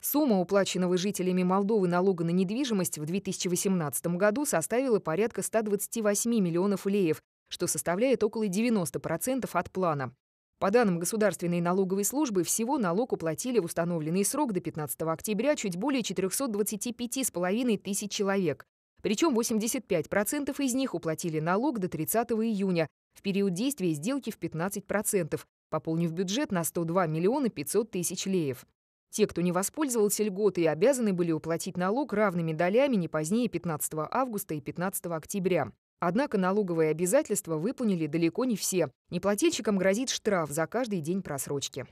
Сумма, уплаченного жителями Молдовы налога на недвижимость в 2018 году составила порядка 128 миллионов леев, что составляет около 90% от плана. По данным Государственной налоговой службы, всего налог уплатили в установленный срок до 15 октября чуть более 425,5 тысяч человек. Причем 85% из них уплатили налог до 30 июня, в период действия сделки в 15%, пополнив бюджет на 102 миллиона 500 тысяч леев. Те, кто не воспользовался льготой, обязаны были уплатить налог равными долями не позднее 15 августа и 15 октября. Однако налоговые обязательства выполнили далеко не все. Неплательщикам грозит штраф за каждый день просрочки.